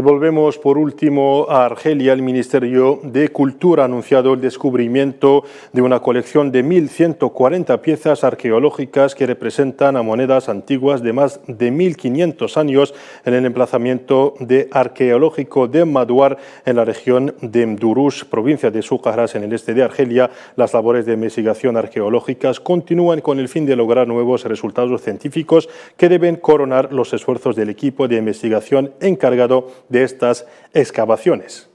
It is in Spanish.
volvemos por último a Argelia. El Ministerio de Cultura ha anunciado el descubrimiento de una colección de 1.140 piezas arqueológicas que representan a monedas antiguas de más de 1.500 años en el emplazamiento de arqueológico de Maduar, en la región de Mdurús, provincia de Sujaras, en el este de Argelia. Las labores de investigación arqueológicas continúan con el fin de lograr nuevos resultados científicos que deben coronar los esfuerzos del equipo de investigación encargado de estas excavaciones.